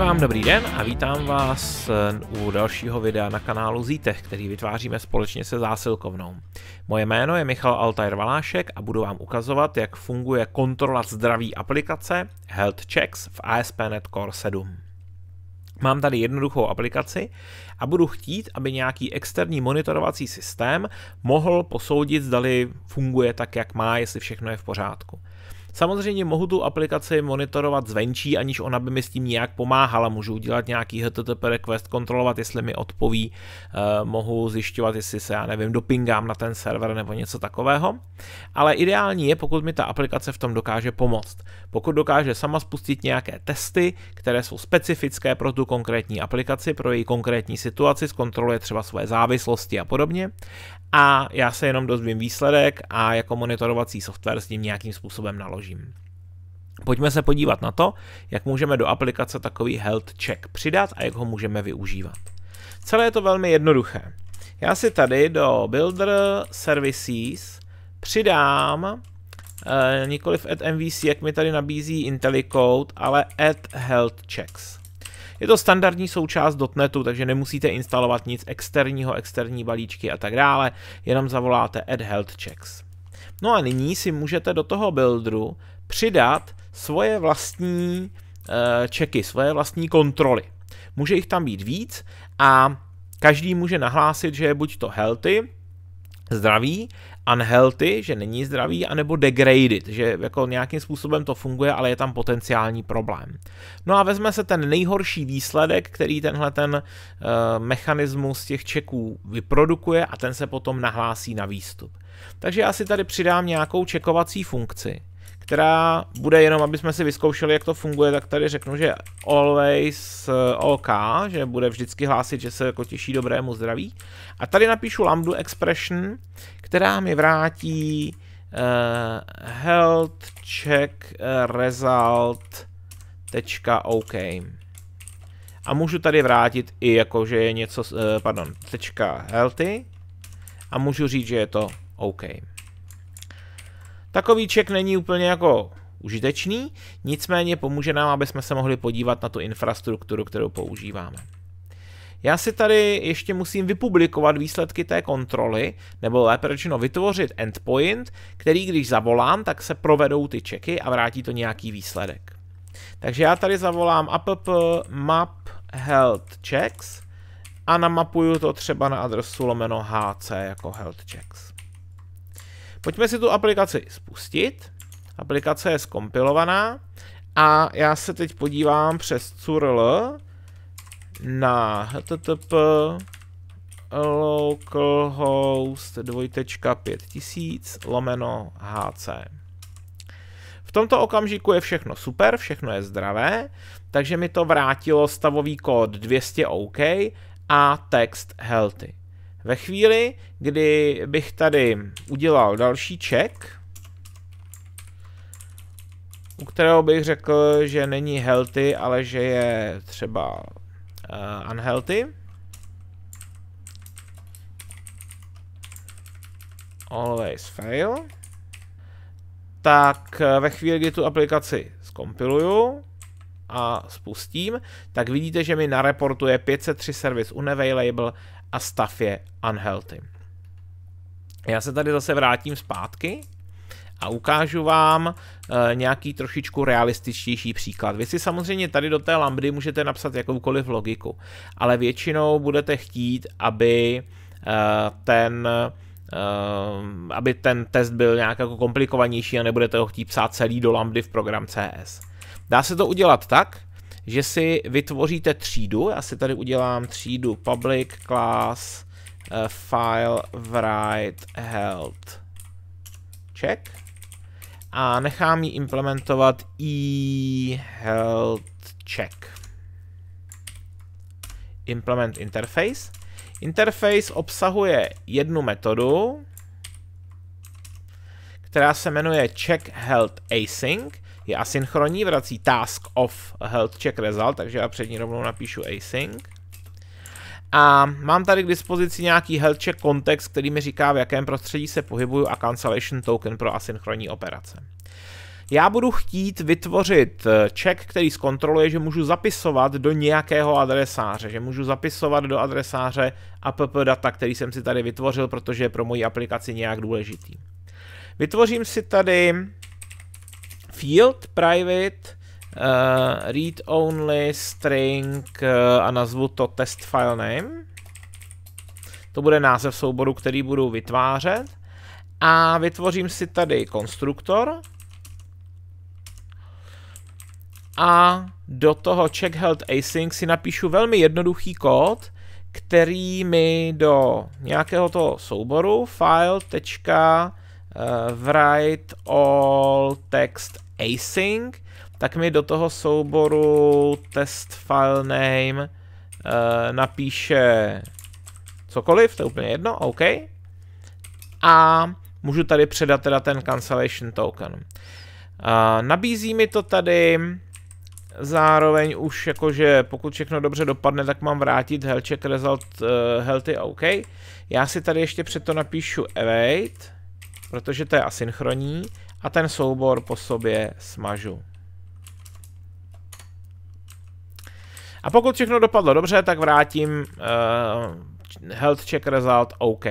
vám dobrý den a vítám vás eh, u dalšího videa na kanálu Zítech, který vytváříme společně se zásilkovnou. Moje jméno je Michal Altair Valášek a budu vám ukazovat, jak funguje kontrola zdraví aplikace Health Checks v ASP.NET Core 7. Mám tady jednoduchou aplikaci a budu chtít, aby nějaký externí monitorovací systém mohl posoudit, zdali funguje tak, jak má, jestli všechno je v pořádku. Samozřejmě mohu tu aplikaci monitorovat zvenčí, aniž ona by mi s tím nějak pomáhala. Můžu udělat nějaký HTTP request, kontrolovat, jestli mi odpoví, eh, mohu zjišťovat, jestli se, já nevím, dopingám na ten server nebo něco takového. Ale ideální je, pokud mi ta aplikace v tom dokáže pomoct. Pokud dokáže sama spustit nějaké testy, které jsou specifické pro tu konkrétní aplikaci, pro její konkrétní situaci, zkontroluje třeba své závislosti a podobně, a já se jenom dozvím výsledek a jako monitorovací software s tím nějakým způsobem naložím. Pojďme se podívat na to, jak můžeme do aplikace takový health check přidat a jak ho můžeme využívat. Celé je to velmi jednoduché. Já si tady do Builder Services přidám eh, nikoliv add MVC, jak mi tady nabízí IntelliCode, ale add health checks. Je to standardní součást dotnetu, takže nemusíte instalovat nic externího, externí balíčky a tak dále, jenom zavoláte add health checks. No a nyní si můžete do toho buildru přidat svoje vlastní e, checky, svoje vlastní kontroly. Může jich tam být víc a každý může nahlásit, že je buď to healthy, zdravý, unhealthy, že není zdravý, anebo degraded, že jako nějakým způsobem to funguje, ale je tam potenciální problém. No a vezme se ten nejhorší výsledek, který tenhle ten e, mechanismus těch čeků vyprodukuje a ten se potom nahlásí na výstup. Takže já si tady přidám nějakou čekovací funkci která bude jenom, aby jsme si vyzkoušeli, jak to funguje, tak tady řeknu, že always eh, OK, že bude vždycky hlásit, že se jako těší dobrému zdraví. A tady napíšu lambda expression, která mi vrátí uh, health check result .ok. A můžu tady vrátit i jako, že je něco, uh, pardon, healthy a můžu říct, že je to OK. Takový ček není úplně jako užitečný, nicméně pomůže nám, aby jsme se mohli podívat na tu infrastrukturu, kterou používáme. Já si tady ještě musím vypublikovat výsledky té kontroly, nebo lépe řečeno vytvořit endpoint, který když zavolám, tak se provedou ty čeky a vrátí to nějaký výsledek. Takže já tady zavolám app map health checks a namapuju to třeba na adresu lomeno hc jako health checks. Pojďme si tu aplikaci spustit. Aplikace je skompilovaná a já se teď podívám přes curl na http localhost 2.5000 lomeno hc. V tomto okamžiku je všechno super, všechno je zdravé, takže mi to vrátilo stavový kód 200 OK a text healthy. Ve chvíli, kdy bych tady udělal další check, u kterého bych řekl, že není healthy, ale že je třeba uh, unhealthy. Always fail. Tak eh, ve chvíli, kdy tu aplikaci zkompiluju a spustím, tak vidíte, že mi nareportuje 503 service unavailable a stav je unhealthy. Já se tady zase vrátím zpátky a ukážu vám e, nějaký trošičku realističtější příklad. Vy si samozřejmě tady do té lambdy můžete napsat jakoukoliv logiku, ale většinou budete chtít, aby e, ten e, aby ten test byl nějak jako komplikovanější a nebudete ho chtít psát celý do lambdy v program CS. Dá se to udělat tak, že si vytvoříte třídu, já si tady udělám třídu public class uh, file write health check a nechám ji implementovat i health check. Implement interface. Interface obsahuje jednu metodu, která se jmenuje check health async je asynchronní, vrací task of health check result, takže já před ní rovnou napíšu async. A mám tady k dispozici nějaký health check kontext, který mi říká, v jakém prostředí se pohybuju a cancellation token pro asynchronní operace. Já budu chtít vytvořit eh, check, který zkontroluje, že můžu zapisovat do nějakého adresáře, že můžu zapisovat do adresáře app data, který jsem si tady vytvořil, protože je pro moji aplikaci nějak důležitý. Vytvořím si tady field private uh, read only string uh, a nazvu to test file name. To bude název souboru, který budu vytvářet. A vytvořím si tady konstruktor. A do toho check held async si napíšu velmi jednoduchý kód, který mi do nějakého toho souboru file.write eh, all text async, tak mi do toho souboru test file name uh, napíše cokoliv, to je úplně jedno, OK. A můžu tady předat teda ten cancellation token. Uh, nabízí mi to tady zároveň už jakože pokud všechno dobře dopadne, tak mám vrátit health check result uh, healthy OK. Já si tady ještě před to napíšu await, protože to je asynchronní a ten soubor po sobě smažu. A pokud všechno dopadlo dobře, tak vrátím uh, health check result OK.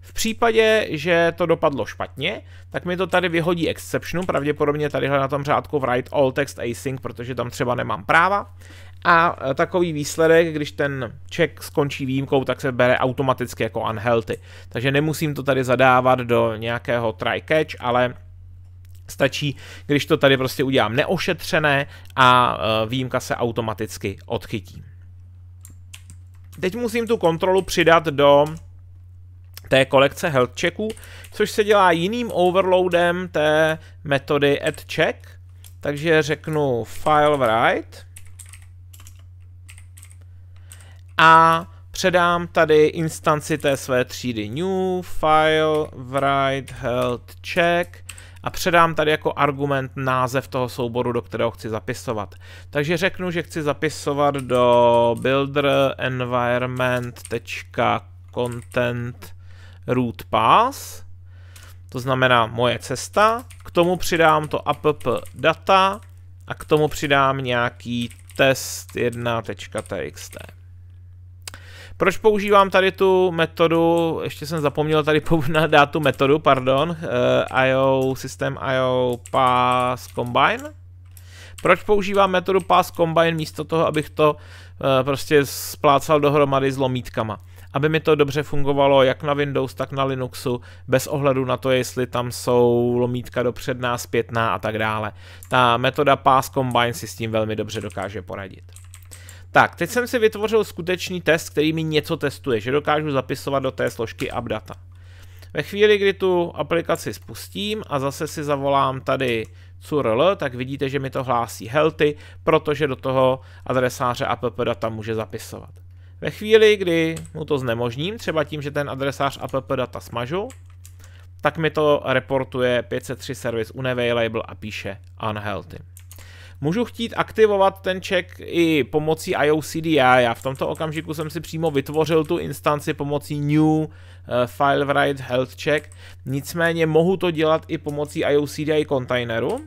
V případě, že to dopadlo špatně, tak mi to tady vyhodí exceptionu, pravděpodobně tady na tom řádku write all text async, protože tam třeba nemám práva. A eh, takový výsledek, když ten check skončí výjimkou, tak se bere automaticky jako unhealthy. Takže nemusím to tady zadávat do nějakého try catch, ale Stačí, když to tady prostě udělám neošetřené a e, výjimka se automaticky odchytí. Teď musím tu kontrolu přidat do té kolekce health checků, což se dělá jiným overloadem té metody add check. Takže řeknu file write a předám tady instanci té své třídy new file write health check a předám tady jako argument název toho souboru, do kterého chci zapisovat. Takže řeknu, že chci zapisovat do builder environment.content root path, to znamená moje cesta, k tomu přidám to app data a k tomu přidám nějaký test1.txt. Proč používám tady tu metodu, ještě jsem zapomněl tady dát tu metodu, pardon, uh, eh, IO, system IO pass combine? Proč používám metodu pass combine místo toho, abych to uh, prostě splácal dohromady s lomítkama? Aby mi to dobře fungovalo jak na Windows, tak na Linuxu, bez ohledu na to, jestli tam jsou lomítka dopředná, zpětná a tak dále. Ta metoda pass combine si s tím velmi dobře dokáže poradit. Tak, teď jsem si vytvořil skutečný test, který mi něco testuje, že dokážu zapisovat do té složky AppData. Ve chvíli, kdy tu aplikaci spustím a zase si zavolám tady curl, tak vidíte, že mi to hlásí healthy, protože do toho adresáře app data může zapisovat. Ve chvíli, kdy mu to znemožním, třeba tím, že ten adresář app data smažu, tak mi to reportuje 503 service unavailable a píše unhealthy. Můžu chtít aktivovat ten check i pomocí IOCDI. Já v tomto okamžiku jsem si přímo vytvořil tu instanci pomocí new uh, file write health check. Nicméně mohu to dělat i pomocí IOCDI kontejneru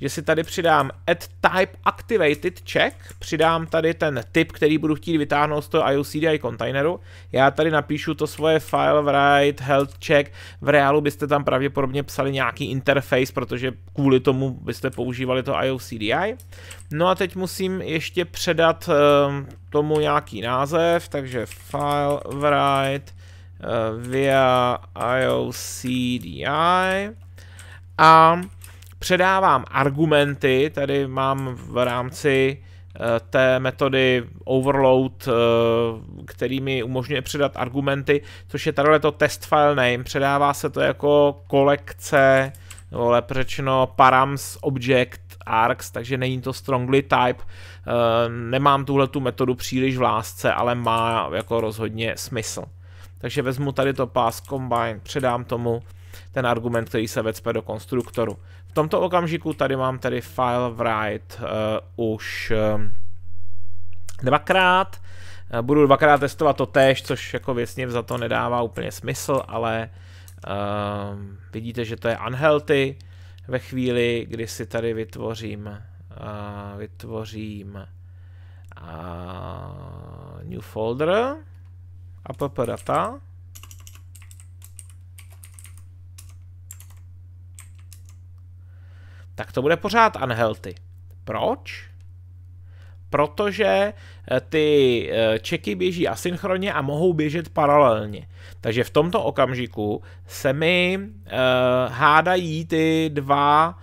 že si tady přidám add type activated check, přidám tady ten typ, který budu chtít vytáhnout z toho IOCDI kontajneru Já tady napíšu to svoje file write health check, v reálu byste tam pravděpodobně psali nějaký interface, protože kvůli tomu byste používali to IOCDI. No a teď musím ještě předat eh, tomu nějaký název, takže file write eh, via IOCDI a předávám argumenty, tady mám v rámci eh, té metody overload, eh, který mi umožňuje předat argumenty, což je tady to test file name, předává se to jako kolekce, nebo lépe řečeno params object args, takže není to strongly type, eh, nemám tuhle tu metodu příliš v lásce, ale má jako rozhodně smysl. Takže vezmu tady to pass combine, předám tomu ten argument, který se vecpe do konstruktoru tomto okamžiku tady mám tady file write uh, už uh, dvakrát. Uh, budu dvakrát testovat to též, což jako věcně za to nedává úplně smysl, ale uh, vidíte, že to je unhealthy ve chvíli, kdy si tady vytvořím uh, vytvořím uh, new folder app data tak to bude pořád unhealthy. Proč? protože eh, ty eh, čeky běží asynchronně a mohou běžet paralelně. Takže v tomto okamžiku se mi eh, hádají ty dva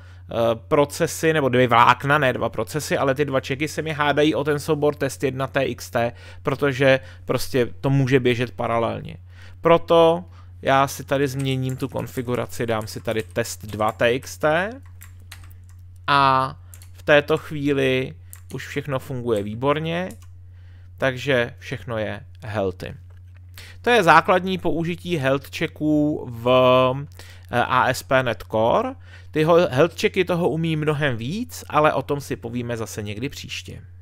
procesy, nebo dvě vlákna, ne dva procesy, ale ty dva čeky se mi hádají o ten soubor test 1 TXT, protože prostě to může běžet paralelně. Proto já si tady změním tu konfiguraci, dám si tady test 2 TXT, a v této chvíli už všechno funguje výborně, takže všechno je healthy. To je základní použití health checků v eh, ASP.NET Core. Ty health checky toho umí mnohem víc, ale o tom si povíme zase někdy příště.